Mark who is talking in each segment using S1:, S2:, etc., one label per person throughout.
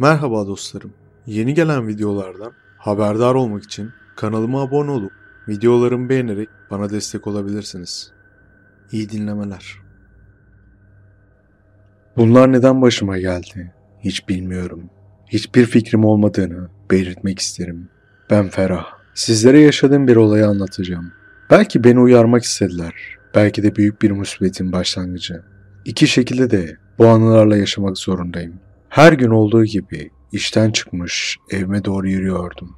S1: Merhaba dostlarım. Yeni gelen videolardan haberdar olmak için kanalıma abone olup videolarımı beğenerek bana destek olabilirsiniz. İyi dinlemeler. Bunlar neden başıma geldi? Hiç bilmiyorum. Hiçbir fikrim olmadığını belirtmek isterim. Ben Ferah. Sizlere yaşadığım bir olayı anlatacağım. Belki beni uyarmak istediler. Belki de büyük bir musibetin başlangıcı. İki şekilde de bu anılarla yaşamak zorundayım. Her gün olduğu gibi işten çıkmış evime doğru yürüyordum.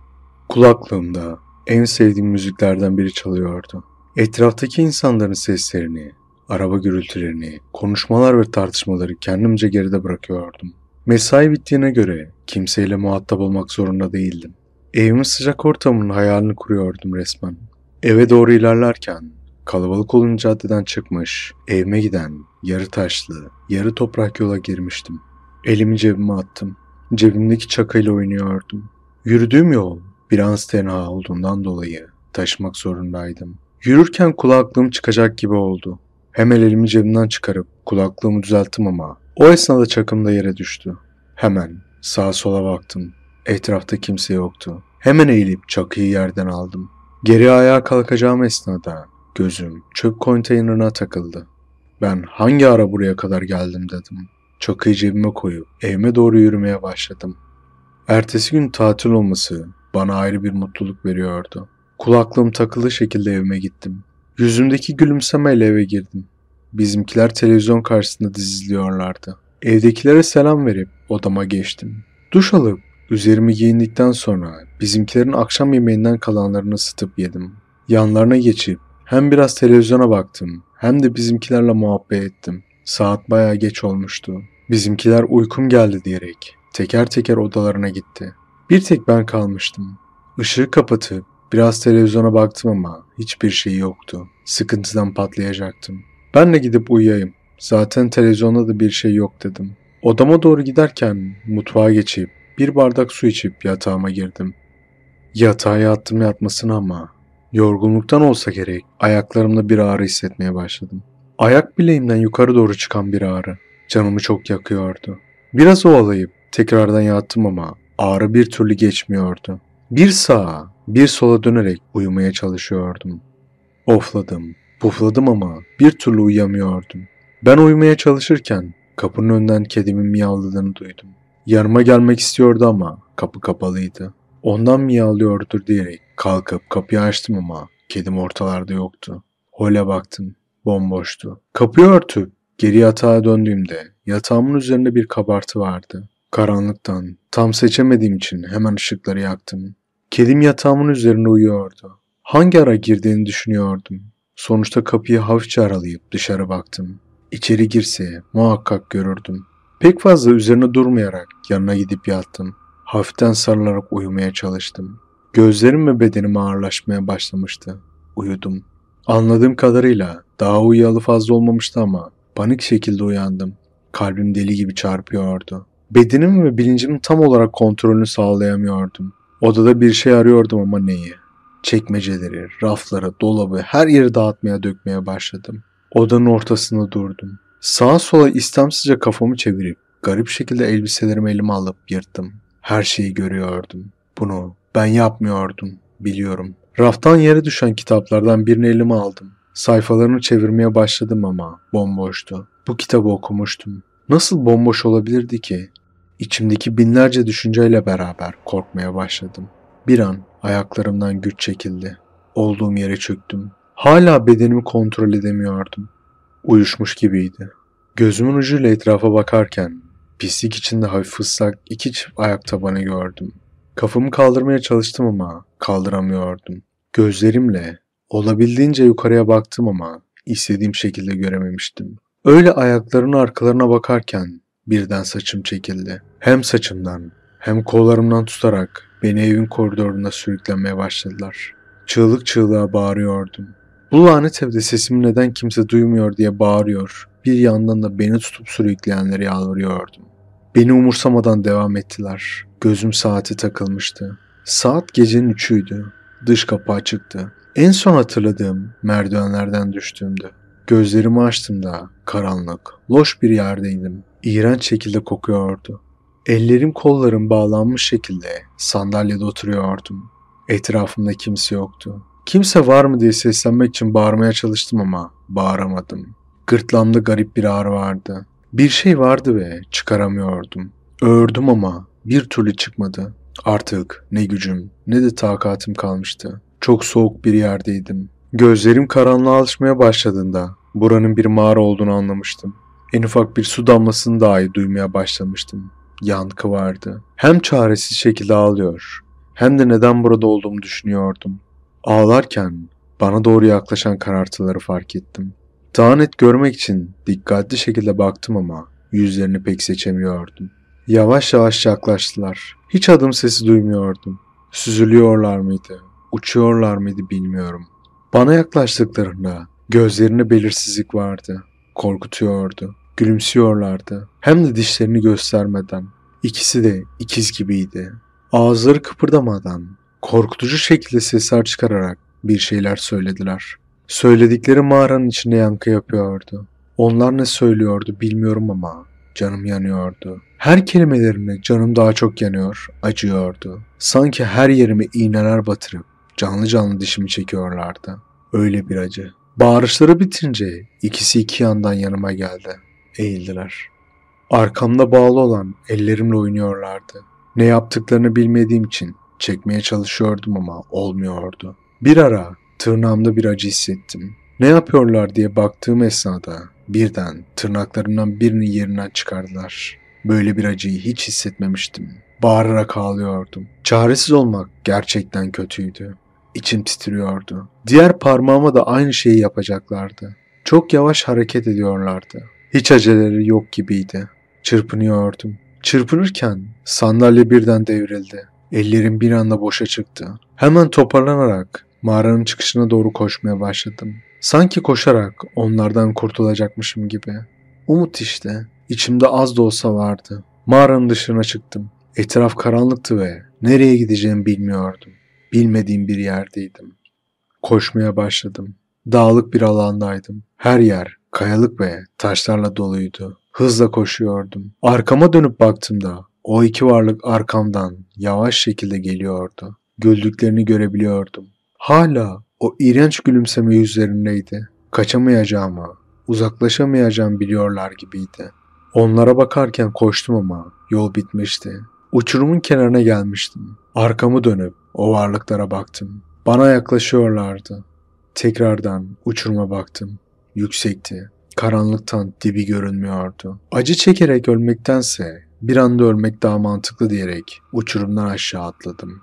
S1: Kulaklığımda en sevdiğim müziklerden biri çalıyordu. Etraftaki insanların seslerini, araba gürültülerini, konuşmalar ve tartışmaları kendimce geride bırakıyordum. Mesai bittiğine göre kimseyle muhatap olmak zorunda değildim. Evimin sıcak ortamının hayalini kuruyordum resmen. Eve doğru ilerlerken kalabalık olunca caddeden çıkmış, evime giden yarı taşlı, yarı toprak yola girmiştim. Elimi cebime attım. Cebimdeki çakayla oynuyordum. Yürüdüğüm yol biraz tenha olduğundan dolayı taşımak zorundaydım. Yürürken kulaklığım çıkacak gibi oldu. Hemen elimi cebimden çıkarıp kulaklığımı düzelttim ama o esnada çakım da yere düştü. Hemen sağa sola baktım. Etrafta kimse yoktu. Hemen eğilip çakıyı yerden aldım. Geri ayağa kalkacağım esnada gözüm çöp konteynerına takıldı. Ben hangi ara buraya kadar geldim dedim. Çakıyı cebime koyup evime doğru yürümeye başladım. Ertesi gün tatil olması bana ayrı bir mutluluk veriyordu. Kulaklığım takılı şekilde evime gittim. Yüzümdeki gülümsemeyle eve girdim. Bizimkiler televizyon karşısında dizi izliyorlardı. Evdekilere selam verip odama geçtim. Duş alıp üzerimi giyindikten sonra bizimkilerin akşam yemeğinden kalanlarını ısıtıp yedim. Yanlarına geçip hem biraz televizyona baktım hem de bizimkilerle muhabbet ettim. Saat bayağı geç olmuştu. Bizimkiler uykum geldi diyerek teker teker odalarına gitti. Bir tek ben kalmıştım. Işığı kapatıp biraz televizyona baktım ama hiçbir şey yoktu. Sıkıntıdan patlayacaktım. Ben de gidip uyuyayım. Zaten televizyonda da bir şey yok dedim. Odama doğru giderken mutfağa geçip bir bardak su içip yatağıma girdim. Yatağa yattım yatmasına ama yorgunluktan olsa gerek ayaklarımda bir ağrı hissetmeye başladım. Ayak bileğimden yukarı doğru çıkan bir ağrı canımı çok yakıyordu. Biraz ovalayıp tekrardan yattım ama ağrı bir türlü geçmiyordu. Bir sağa, bir sola dönerek uyumaya çalışıyordum. Ofladım, pufladım ama bir türlü uyuyamıyordum. Ben uyumaya çalışırken kapının önünden kedimin miyavladığını duydum. Yanıma gelmek istiyordu ama kapı kapalıydı. Ondan miyavlıyordur diyerek kalkıp kapıyı açtım ama kedim ortalarda yoktu. Hole baktım. Bomboştu. Kapıyı örtüp geri yatağa döndüğümde yatağımın üzerinde bir kabartı vardı. Karanlıktan tam seçemediğim için hemen ışıkları yaktım. Kedim yatağımın üzerine uyuyordu. Hangi ara girdiğini düşünüyordum. Sonuçta kapıyı hafifçe aralayıp dışarı baktım. İçeri girse muhakkak görürdüm. Pek fazla üzerine durmayarak yanına gidip yattım. Hafiften sarılarak uyumaya çalıştım. Gözlerim ve bedenim ağırlaşmaya başlamıştı. Uyudum. Anladığım kadarıyla daha uyuyalı fazla olmamıştı ama panik şekilde uyandım. Kalbim deli gibi çarpıyordu. Bedenim ve bilincimin tam olarak kontrolünü sağlayamıyordum. Odada bir şey arıyordum ama neyi? Çekmeceleri, rafları, dolabı her yeri dağıtmaya dökmeye başladım. Odanın ortasında durdum. Sağa sola istemsizce kafamı çevirip garip şekilde elbiselerimi elime alıp yırttım. Her şeyi görüyordum. Bunu ben yapmıyordum, biliyorum. Raftan yere düşen kitaplardan birini elime aldım. Sayfalarını çevirmeye başladım ama bomboştu. Bu kitabı okumuştum. Nasıl bomboş olabilirdi ki? İçimdeki binlerce düşünceyle beraber korkmaya başladım. Bir an ayaklarımdan güç çekildi. Olduğum yere çöktüm. Hala bedenimi kontrol edemiyordum. Uyuşmuş gibiydi. Gözümün ucuyla etrafa bakarken pislik içinde hafif ıslak iki çift ayak tabanı gördüm. Kafamı kaldırmaya çalıştım ama kaldıramıyordum. Gözlerimle olabildiğince yukarıya baktım ama istediğim şekilde görememiştim. Öyle ayaklarının arkalarına bakarken birden saçım çekildi. Hem saçımdan hem kollarımdan tutarak beni evin koridorunda sürüklemeye başladılar. Çığlık çığlığa bağırıyordum. Bu lanet evde sesimi neden kimse duymuyor diye bağırıyor, bir yandan da beni tutup sürükleyenleri yalvarıyordum. Beni umursamadan devam ettiler. Gözüm saate takılmıştı. Saat gecenin üçüydü. Dış kapı açıktı. En son hatırladığım merdivenlerden düştüğümdü. Gözlerimi açtım da karanlık, loş bir yerdeydim. İğrenç şekilde kokuyordu. Ellerim kollarım bağlanmış şekilde sandalyede oturuyordum. Etrafımda kimse yoktu. Kimse var mı diye seslenmek için bağırmaya çalıştım ama bağıramadım. Gırtlamda garip bir ağrı vardı. Bir şey vardı ve çıkaramıyordum. Ördüm ama bir türlü çıkmadı. Artık ne gücüm ne de takatim kalmıştı. Çok soğuk bir yerdeydim. Gözlerim karanlığa alışmaya başladığında buranın bir mağara olduğunu anlamıştım. En ufak bir su damlasını dahi duymaya başlamıştım. Yankı vardı. Hem çaresiz şekilde ağlıyor hem de neden burada olduğumu düşünüyordum. Ağlarken bana doğru yaklaşan karartıları fark ettim. Daha net görmek için dikkatli şekilde baktım ama yüzlerini pek seçemiyordum. Yavaş yavaş yaklaştılar. Hiç adım sesi duymuyordum. Süzülüyorlar mıydı? Uçuyorlar mıydı bilmiyorum. Bana yaklaştıklarında gözlerinde belirsizlik vardı. Korkutuyordu. Gülümsüyorlardı. Hem de dişlerini göstermeden. İkisi de ikiz gibiydi. Ağızları kıpırdamadan, korkutucu şekilde sesler çıkararak bir şeyler söylediler. Söyledikleri mağaranın içinde yankı yapıyordu. Onlar ne söylüyordu bilmiyorum ama canım yanıyordu. Her kelimelerine canım daha çok yanıyor, acıyordu. Sanki her yerime iğneler batırıp canlı canlı dişimi çekiyorlardı. Öyle bir acı. Bağırışları bitince ikisi iki yandan yanıma geldi. Eğildiler. Arkamda bağlı olan ellerimle oynuyorlardı. Ne yaptıklarını bilmediğim için çekmeye çalışıyordum ama olmuyordu. Bir ara tırnağımda bir acı hissettim. Ne yapıyorlar diye baktığım esnada birden tırnaklarımdan birini yerinden çıkardılar. Böyle bir acıyı hiç hissetmemiştim. Bağırarak ağlıyordum. Çaresiz olmak gerçekten kötüydü. İçim titriyordu. Diğer parmağıma da aynı şeyi yapacaklardı. Çok yavaş hareket ediyorlardı. Hiç aceleleri yok gibiydi. Çırpınıyordum. Çırpınırken sandalye birden devrildi. Ellerim bir anda boşa çıktı. Hemen toparlanarak mağaranın çıkışına doğru koşmaya başladım. Sanki koşarak onlardan kurtulacakmışım gibi. Umut işte. İçimde az da olsa vardı. Mağaranın dışına çıktım. Etraf karanlıktı ve nereye gideceğimi bilmiyordum. Bilmediğim bir yerdeydim. Koşmaya başladım. Dağlık bir alandaydım. Her yer kayalık ve taşlarla doluydu. Hızla koşuyordum. Arkama dönüp baktığımda o iki varlık arkamdan yavaş şekilde geliyordu. Güldüklerini görebiliyordum. Hala o iğrenç gülümseme yüzlerindeydi. Kaçamayacağımı, uzaklaşamayacağımı biliyorlar gibiydi. Onlara bakarken koştum ama yol bitmişti. Uçurumun kenarına gelmiştim. Arkamı dönüp o varlıklara baktım. Bana yaklaşıyorlardı. Tekrardan uçuruma baktım. Yüksekti. Karanlıktan dibi görünmüyordu. Acı çekerek ölmektense bir anda ölmek daha mantıklı diyerek uçurumdan aşağı atladım.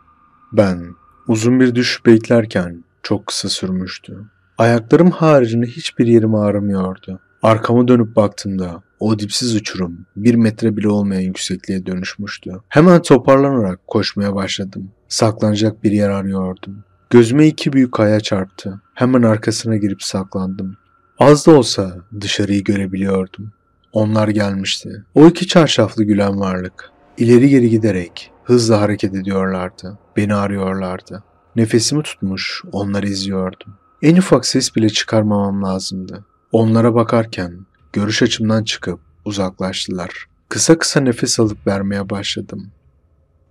S1: Ben uzun bir düş beklerken çok kısa sürmüştü. Ayaklarım haricinde hiçbir yerim ağrımıyordu. Arkama dönüp baktığımda o dipsiz uçurum bir metre bile olmayan yüksekliğe dönüşmüştü. Hemen toparlanarak koşmaya başladım. Saklanacak bir yer arıyordum. Gözüme iki büyük kaya çarptı. Hemen arkasına girip saklandım. Az da olsa dışarıyı görebiliyordum. Onlar gelmişti. O iki çarşaflı gülen varlık. İleri geri giderek hızla hareket ediyorlardı. Beni arıyorlardı. Nefesimi tutmuş onları izliyordum. En ufak ses bile çıkarmamam lazımdı. Onlara bakarken görüş açımdan çıkıp uzaklaştılar. Kısa kısa nefes alıp vermeye başladım.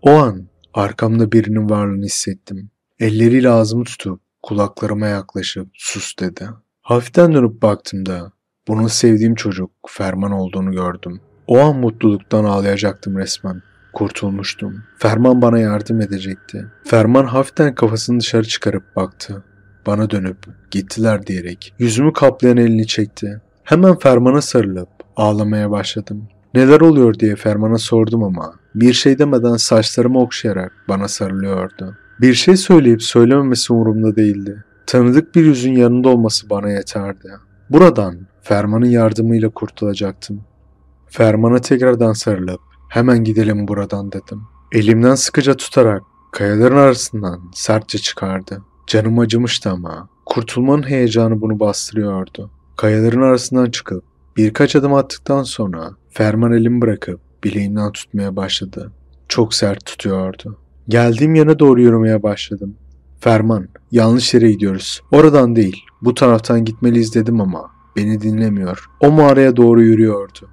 S1: O an arkamda birinin varlığını hissettim. Elleriyle ağzımı tutup kulaklarıma yaklaşıp sus dedi. Hafiften dönüp baktığımda bunun sevdiğim çocuk Ferman olduğunu gördüm. O an mutluluktan ağlayacaktım resmen. Kurtulmuştum. Ferman bana yardım edecekti. Ferman hafiften kafasını dışarı çıkarıp baktı bana dönüp gittiler diyerek yüzümü kaplayan elini çekti. Hemen fermana sarılıp ağlamaya başladım. Neler oluyor diye fermana sordum ama bir şey demeden saçlarımı okşayarak bana sarılıyordu. Bir şey söyleyip söylememesi umurumda değildi. Tanıdık bir yüzün yanında olması bana yeterdi. Buradan fermanın yardımıyla kurtulacaktım. Fermana tekrardan sarılıp hemen gidelim buradan dedim. Elimden sıkıca tutarak kayaların arasından sertçe çıkardı. Canım acımıştı ama. Kurtulmanın heyecanı bunu bastırıyordu. Kayaların arasından çıkıp birkaç adım attıktan sonra ferman elimi bırakıp bileğimden tutmaya başladı. Çok sert tutuyordu. Geldiğim yana doğru yürümeye başladım. Ferman, yanlış yere gidiyoruz. Oradan değil, bu taraftan gitmeliyiz dedim ama beni dinlemiyor. O mağaraya doğru yürüyordu.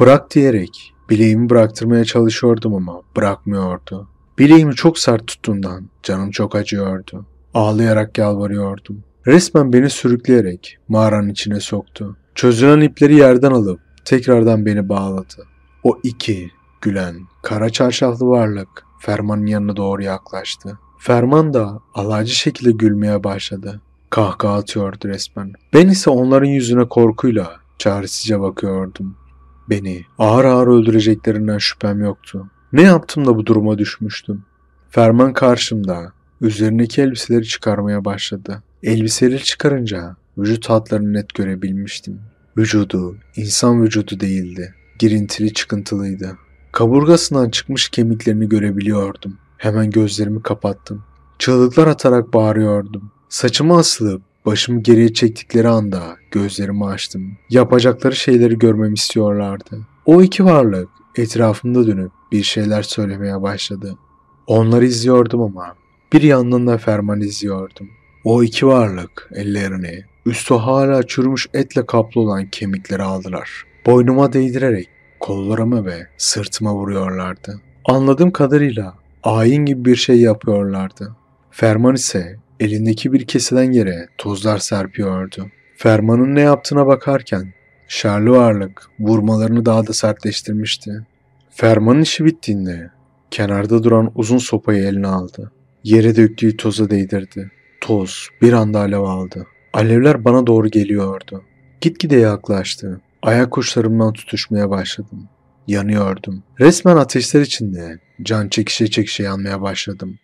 S1: Bırak diyerek bileğimi bıraktırmaya çalışıyordum ama bırakmıyordu. Bileğimi çok sert tuttuğundan canım çok acıyordu. Ağlayarak yalvarıyordum. Resmen beni sürükleyerek mağaranın içine soktu. Çözülen ipleri yerden alıp tekrardan beni bağladı. O iki gülen, kara çarşaflı varlık Ferman'ın yanına doğru yaklaştı. Ferman da alaycı şekilde gülmeye başladı. Kahkaha atıyordu resmen. Ben ise onların yüzüne korkuyla çaresizce bakıyordum. Beni ağır ağır öldüreceklerinden şüphem yoktu. Ne yaptım da bu duruma düşmüştüm? Ferman karşımda Üzerindeki elbiseleri çıkarmaya başladı. Elbiseleri çıkarınca vücut hatlarını net görebilmiştim. Vücudu insan vücudu değildi. Girintili çıkıntılıydı. Kaburgasından çıkmış kemiklerini görebiliyordum. Hemen gözlerimi kapattım. Çığlıklar atarak bağırıyordum. Saçımı asılıp başımı geriye çektikleri anda gözlerimi açtım. Yapacakları şeyleri görmemi istiyorlardı. O iki varlık etrafımda dönüp bir şeyler söylemeye başladı. Onları izliyordum ama bir yandan da ferman izliyordum. O iki varlık ellerini, üstü hala çürümüş etle kaplı olan kemikleri aldılar. Boynuma değdirerek kollarımı ve sırtıma vuruyorlardı. Anladığım kadarıyla ayin gibi bir şey yapıyorlardı. Ferman ise elindeki bir keseden yere tozlar serpiyordu. Ferman'ın ne yaptığına bakarken şerli varlık vurmalarını daha da sertleştirmişti. Ferman'ın işi bittiğinde kenarda duran uzun sopayı eline aldı. Yere döktüğü toza değdirdi. Toz bir anda alev aldı. Alevler bana doğru geliyordu. Gitgide yaklaştı. Ayak uçlarımdan tutuşmaya başladım. Yanıyordum. Resmen ateşler içinde can çekişe çekişe yanmaya başladım.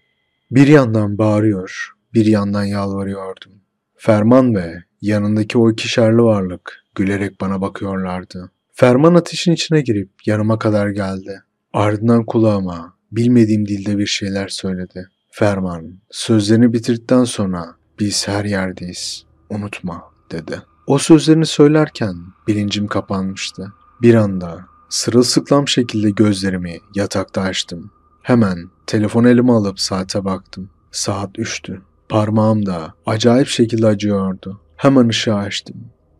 S1: Bir yandan bağırıyor, bir yandan yalvarıyordum. Ferman ve yanındaki o iki şerli varlık gülerek bana bakıyorlardı. Ferman ateşin içine girip yanıma kadar geldi. Ardından kulağıma bilmediğim dilde bir şeyler söyledi. Ferman, sözlerini bitirdikten sonra biz her yerdeyiz, unutma dedi. O sözlerini söylerken bilincim kapanmıştı. Bir anda sırılsıklam şekilde gözlerimi yatakta açtım. Hemen telefon elime alıp saate baktım. Saat 3'tü. Parmağım da acayip şekilde acıyordu. Hemen ışığı açtım.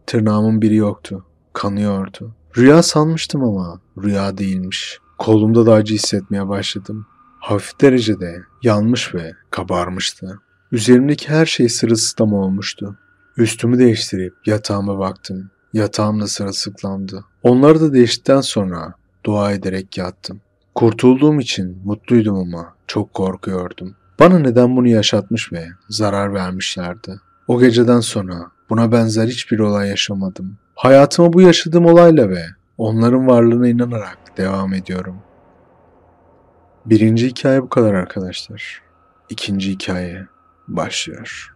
S1: Tırnağımın biri yoktu. Kanıyordu. Rüya sanmıştım ama rüya değilmiş. Kolumda da acı hissetmeye başladım hafif derecede yanmış ve kabarmıştı. Üzerimdeki her şey sırılsıklam olmuştu. Üstümü değiştirip yatağıma baktım. Yatağım da sırılsıklamdı. Onları da değiştikten sonra dua ederek yattım. Kurtulduğum için mutluydum ama çok korkuyordum. Bana neden bunu yaşatmış ve zarar vermişlerdi. O geceden sonra buna benzer hiçbir olay yaşamadım. Hayatıma bu yaşadığım olayla ve onların varlığına inanarak devam ediyorum. Birinci hikaye bu kadar arkadaşlar. İkinci hikaye başlıyor.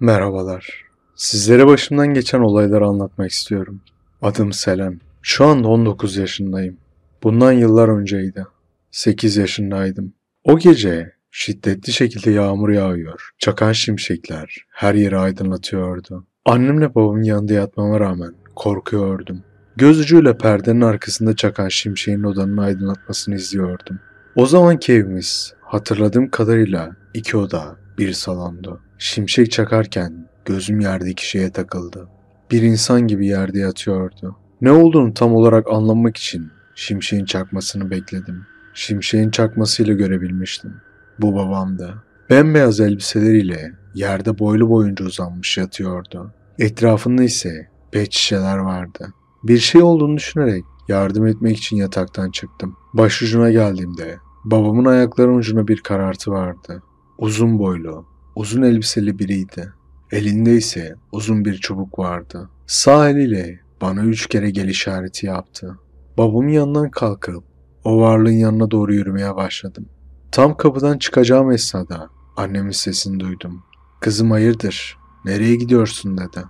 S1: Merhabalar. Sizlere başımdan geçen olayları anlatmak istiyorum. Adım Selam. Şu anda 19 yaşındayım. Bundan yıllar önceydi. 8 yaşındaydım. O gece şiddetli şekilde yağmur yağıyor. Çakan şimşekler her yeri aydınlatıyordu. Annemle babamın yanında yatmama rağmen korkuyordum. Göz ucuyla perdenin arkasında çakan şimşeğin odanın aydınlatmasını izliyordum. O zamanki evimiz hatırladığım kadarıyla iki oda, bir salondu. Şimşek çakarken gözüm yerdeki şeye takıldı. Bir insan gibi yerde yatıyordu. Ne olduğunu tam olarak anlamak için şimşeğin çakmasını bekledim. Şimşeğin çakmasıyla görebilmiştim. Bu babamdı. Bembeyaz elbiseleriyle yerde boylu boyunca uzanmış yatıyordu. Etrafında ise pet şişeler vardı. Bir şey olduğunu düşünerek yardım etmek için yataktan çıktım. Başucuna geldiğimde babamın ayakların ucuna bir karartı vardı. Uzun boylu, uzun elbiseli biriydi. Elinde ise uzun bir çubuk vardı. Sağ eliyle bana üç kere gel işareti yaptı. Babamın yanından kalkıp o varlığın yanına doğru yürümeye başladım. Tam kapıdan çıkacağım esnada annemin sesini duydum. Kızım hayırdır, nereye gidiyorsun dedi.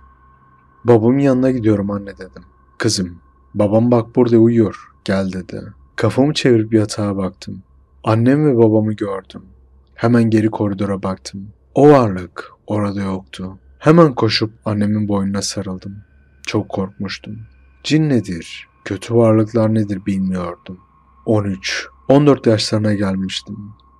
S1: Babamın yanına gidiyorum anne dedim. Kızım, babam bak burada uyuyor, gel dedi. Kafamı çevirip yatağa baktım. Annem ve babamı gördüm. Hemen geri koridora baktım. O varlık orada yoktu. Hemen koşup annemin boynuna sarıldım. Çok korkmuştum. Cin nedir, kötü varlıklar nedir bilmiyordum. 13, 14 yaşlarına gelmiştim.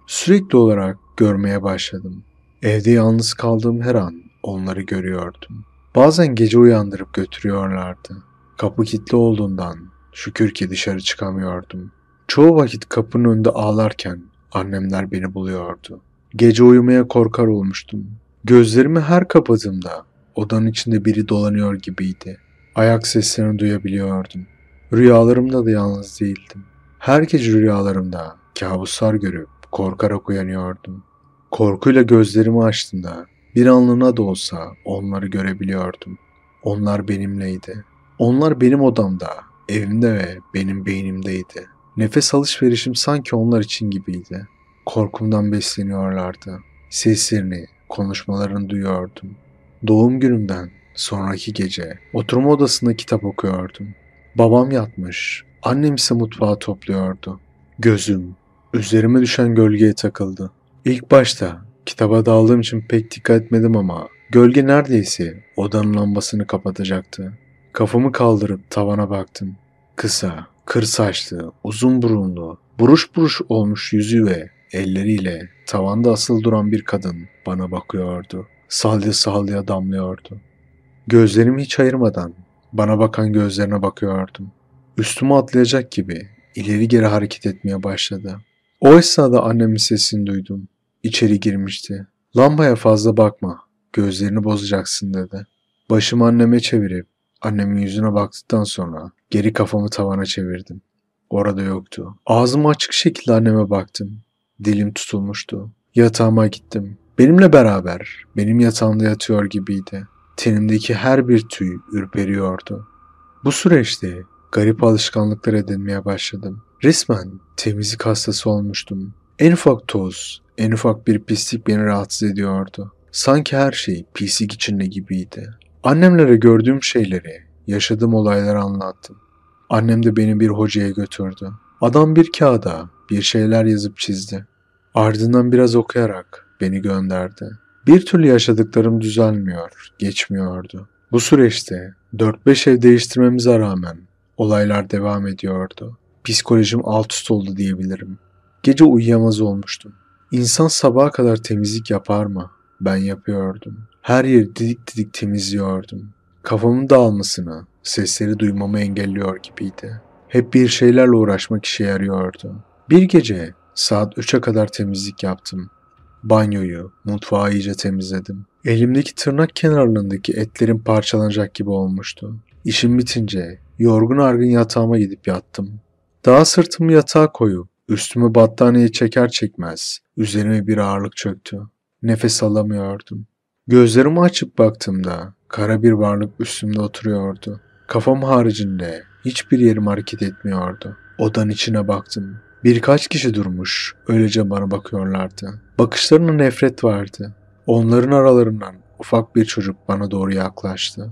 S1: Sürekli olarak görmeye başladım. Evde yalnız kaldığım her an onları görüyordum. Bazen gece uyandırıp götürüyorlardı. Kapı kilitli olduğundan şükür ki dışarı çıkamıyordum. Çoğu vakit kapının önünde ağlarken annemler beni buluyordu. Gece uyumaya korkar olmuştum. Gözlerimi her kapadığımda odanın içinde biri dolanıyor gibiydi. Ayak seslerini duyabiliyordum. Rüyalarımda da yalnız değildim. Her gece rüyalarımda kabuslar görüp korkarak uyanıyordum. Korkuyla gözlerimi açtığımda bir anlığına da olsa onları görebiliyordum. Onlar benimleydi. Onlar benim odamda, evimde ve benim beynimdeydi. Nefes alışverişim sanki onlar için gibiydi. Korkumdan besleniyorlardı. Seslerini, konuşmalarını duyuyordum. Doğum günümden sonraki gece oturma odasında kitap okuyordum. Babam yatmış, annem ise mutfağı topluyordu. Gözüm üzerime düşen gölgeye takıldı. İlk başta kitaba daldığım için pek dikkat etmedim ama gölge neredeyse odanın lambasını kapatacaktı. Kafamı kaldırıp tavana baktım. Kısa, kır saçlı, uzun burunlu, buruş buruş olmuş yüzü ve elleriyle tavanda asıl duran bir kadın bana bakıyordu. Salya salya damlıyordu. Gözlerimi hiç ayırmadan bana bakan gözlerine bakıyordum. Üstüme atlayacak gibi ileri geri hareket etmeye başladı. O esnada annemin sesini duydum. İçeri girmişti. Lambaya fazla bakma, gözlerini bozacaksın dedi. Başımı anneme çevirip Annemin yüzüne baktıktan sonra geri kafamı tavana çevirdim. Orada yoktu. Ağzımı açık şekilde anneme baktım. Dilim tutulmuştu. Yatağıma gittim. Benimle beraber benim yatağımda yatıyor gibiydi. Tenimdeki her bir tüy ürperiyordu. Bu süreçte garip alışkanlıklar edinmeye başladım. Resmen temizlik hastası olmuştum. En ufak toz, en ufak bir pislik beni rahatsız ediyordu. Sanki her şey pislik içinde gibiydi. Annemlere gördüğüm şeyleri, yaşadığım olayları anlattım. Annem de beni bir hocaya götürdü. Adam bir kağıda bir şeyler yazıp çizdi. Ardından biraz okuyarak beni gönderdi. Bir türlü yaşadıklarım düzelmiyor, geçmiyordu. Bu süreçte 4-5 ev değiştirmemize rağmen olaylar devam ediyordu. Psikolojim alt üst oldu diyebilirim. Gece uyuyamaz olmuştum. İnsan sabaha kadar temizlik yapar mı? Ben yapıyordum. Her yeri didik didik temizliyordum. Kafamın dağılmasını, sesleri duymamı engelliyor gibiydi. Hep bir şeylerle uğraşmak işe yarıyordu. Bir gece saat 3'e kadar temizlik yaptım. Banyoyu, mutfağı iyice temizledim. Elimdeki tırnak kenarlarındaki etlerin parçalanacak gibi olmuştu. İşim bitince yorgun argın yatağıma gidip yattım. Daha sırtımı yatağa koyup üstümü battaniyeyi çeker çekmez üzerime bir ağırlık çöktü. Nefes alamıyordum. Gözlerimi açıp baktığımda kara bir varlık üstümde oturuyordu. Kafam haricinde hiçbir yerim hareket etmiyordu. Odan içine baktım. Birkaç kişi durmuş, öylece bana bakıyorlardı. Bakışlarına nefret vardı. Onların aralarından ufak bir çocuk bana doğru yaklaştı.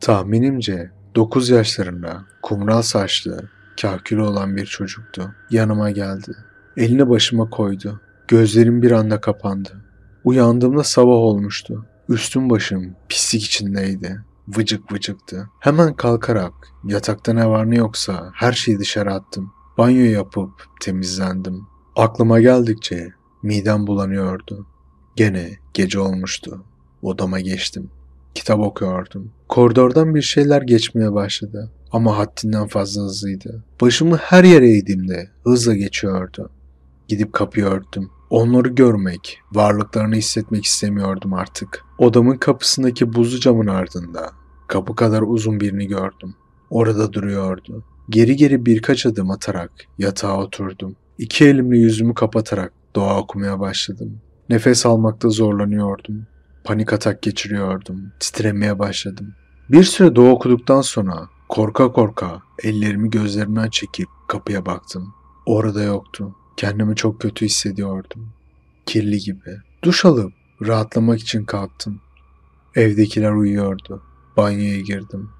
S1: Tahminimce 9 yaşlarında kumral saçlı, kahkülü olan bir çocuktu. Yanıma geldi. Elini başıma koydu. Gözlerim bir anda kapandı. Uyandığımda sabah olmuştu. Üstüm başım pislik içindeydi. Vıcık vıcıktı. Hemen kalkarak yatakta ne var ne yoksa her şeyi dışarı attım. Banyo yapıp temizlendim. Aklıma geldikçe midem bulanıyordu. Gene gece olmuştu. Odama geçtim. Kitap okuyordum. Koridordan bir şeyler geçmeye başladı ama haddinden fazla hızlıydı. Başımı her yere eğdiğimde hızla geçiyordu. Gidip kapıyı örttüm. Onları görmek, varlıklarını hissetmek istemiyordum artık. Odamın kapısındaki buzlu camın ardında kapı kadar uzun birini gördüm. Orada duruyordu. Geri geri birkaç adım atarak yatağa oturdum. İki elimle yüzümü kapatarak dua okumaya başladım. Nefes almakta zorlanıyordum. Panik atak geçiriyordum. Titremeye başladım. Bir süre dua okuduktan sonra korka korka ellerimi gözlerimden çekip kapıya baktım. Orada yoktu. Kendimi çok kötü hissediyordum. Kirli gibi. Duş alıp rahatlamak için kalktım. Evdekiler uyuyordu. Banyoya girdim.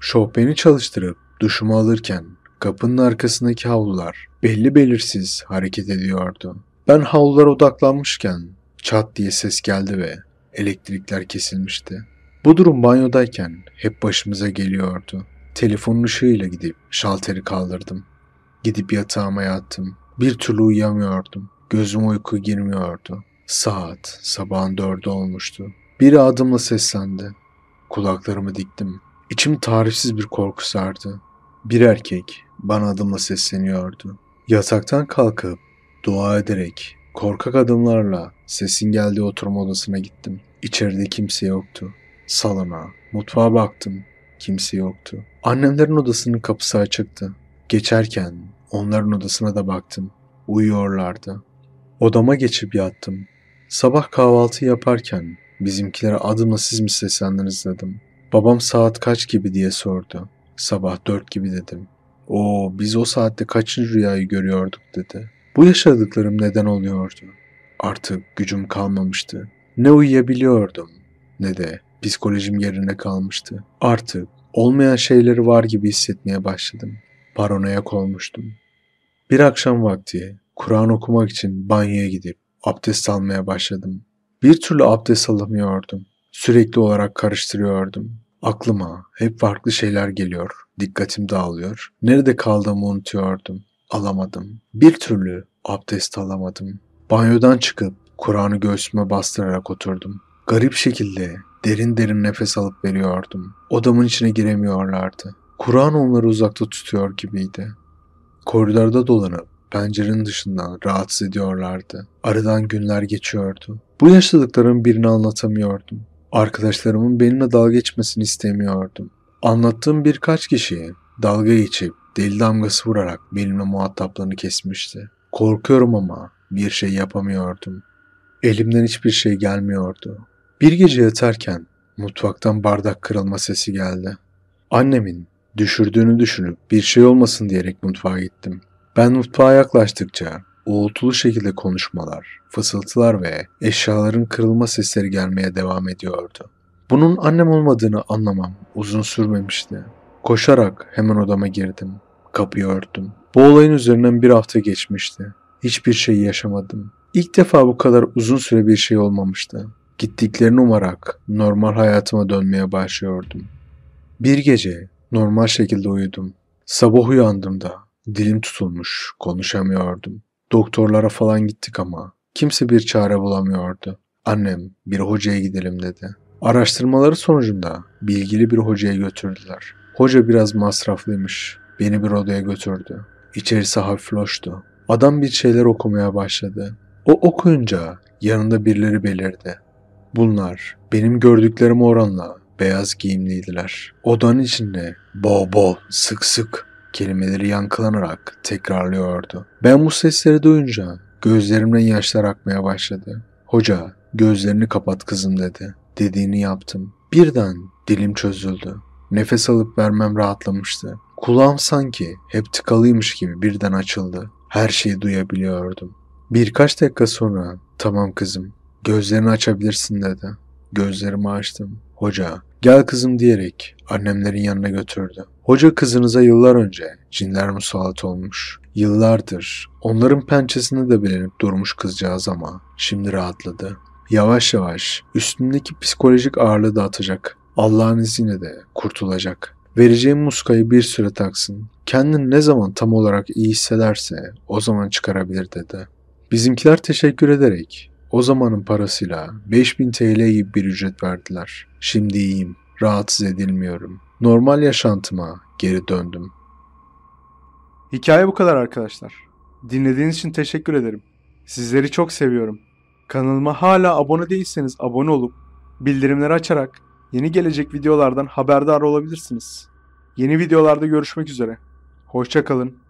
S1: Şofbeni çalıştırıp duşumu alırken kapının arkasındaki havlular belli belirsiz hareket ediyordu. Ben havlulara odaklanmışken çat diye ses geldi ve elektrikler kesilmişti. Bu durum banyodayken hep başımıza geliyordu. Telefonun ışığıyla gidip şalteri kaldırdım. Gidip yatağıma yattım. Bir türlü uyuyamıyordum. Gözüm uyku girmiyordu. Saat sabahın dördü olmuştu. Bir adımla seslendi. Kulaklarımı diktim. İçim tarifsiz bir korku sardı. Bir erkek bana adımla sesleniyordu. Yataktan kalkıp dua ederek korkak adımlarla sesin geldiği oturma odasına gittim. İçeride kimse yoktu. Salona, mutfağa baktım. Kimse yoktu. Annemlerin odasının kapısı açıktı. Geçerken Onların odasına da baktım. Uyuyorlardı. Odama geçip yattım. Sabah kahvaltı yaparken bizimkilere adımla siz mi seslendiniz dedim. Babam saat kaç gibi diye sordu. Sabah dört gibi dedim. O biz o saatte kaçıncı rüyayı görüyorduk dedi. Bu yaşadıklarım neden oluyordu. Artık gücüm kalmamıştı. Ne uyuyabiliyordum ne de psikolojim yerine kalmıştı. Artık olmayan şeyleri var gibi hissetmeye başladım paranoya olmuştum. Bir akşam vakti Kur'an okumak için banyoya gidip abdest almaya başladım. Bir türlü abdest alamıyordum. Sürekli olarak karıştırıyordum. Aklıma hep farklı şeyler geliyor. Dikkatim dağılıyor. Nerede kaldığımı unutuyordum. Alamadım. Bir türlü abdest alamadım. Banyodan çıkıp Kur'an'ı göğsüme bastırarak oturdum. Garip şekilde derin derin nefes alıp veriyordum. Odamın içine giremiyorlardı. Kur'an onları uzakta tutuyor gibiydi. Koridorda dolanıp pencerenin dışından rahatsız ediyorlardı. Aradan günler geçiyordu. Bu yaşadıklarımın birini anlatamıyordum. Arkadaşlarımın benimle dalga geçmesini istemiyordum. Anlattığım birkaç kişiye dalga geçip deli damgası vurarak benimle muhataplarını kesmişti. Korkuyorum ama bir şey yapamıyordum. Elimden hiçbir şey gelmiyordu. Bir gece yatarken mutfaktan bardak kırılma sesi geldi. Annemin Düşürdüğünü düşünüp bir şey olmasın diyerek mutfağa gittim. Ben mutfağa yaklaştıkça uğultulu şekilde konuşmalar, fısıltılar ve eşyaların kırılma sesleri gelmeye devam ediyordu. Bunun annem olmadığını anlamam uzun sürmemişti. Koşarak hemen odama girdim. Kapıyı örttüm. Bu olayın üzerinden bir hafta geçmişti. Hiçbir şey yaşamadım. İlk defa bu kadar uzun süre bir şey olmamıştı. Gittiklerini umarak normal hayatıma dönmeye başlıyordum. Bir gece Normal şekilde uyudum. Sabah uyandığımda dilim tutulmuş, konuşamıyordum. Doktorlara falan gittik ama kimse bir çare bulamıyordu. Annem bir hocaya gidelim dedi. Araştırmaları sonucunda bilgili bir hocaya götürdüler. Hoca biraz masraflıymış. Beni bir odaya götürdü. İçerisi hafif loştu. Adam bir şeyler okumaya başladı. O okuyunca yanında birileri belirdi. Bunlar benim gördüklerim oranla beyaz giyimliydiler. Odanın içinde bo bo, sık sık kelimeleri yankılanarak tekrarlıyordu. Ben bu sesleri duyunca gözlerimden yaşlar akmaya başladı. Hoca gözlerini kapat kızım dedi. Dediğini yaptım. Birden dilim çözüldü. Nefes alıp vermem rahatlamıştı. Kulağım sanki hep tıkalıymış gibi birden açıldı. Her şeyi duyabiliyordum. Birkaç dakika sonra tamam kızım gözlerini açabilirsin dedi. Gözlerimi açtım hoca gel kızım diyerek annemlerin yanına götürdü. Hoca kızınıza yıllar önce cinler musallat olmuş. Yıllardır onların pençesine de belenip durmuş kızcağız ama şimdi rahatladı. Yavaş yavaş üstündeki psikolojik ağırlığı da atacak. Allah'ın izniyle de kurtulacak. Vereceğim muskayı bir süre taksın. Kendini ne zaman tam olarak iyi hissederse o zaman çıkarabilir dedi. Bizimkiler teşekkür ederek o zamanın parasıyla 5000 TL gibi bir ücret verdiler. Şimdi iyiyim, rahatsız edilmiyorum. Normal yaşantıma geri döndüm. Hikaye bu kadar arkadaşlar. Dinlediğiniz için teşekkür ederim. Sizleri çok seviyorum. Kanalıma hala abone değilseniz abone olup bildirimleri açarak yeni gelecek videolardan haberdar olabilirsiniz. Yeni videolarda görüşmek üzere. Hoşçakalın.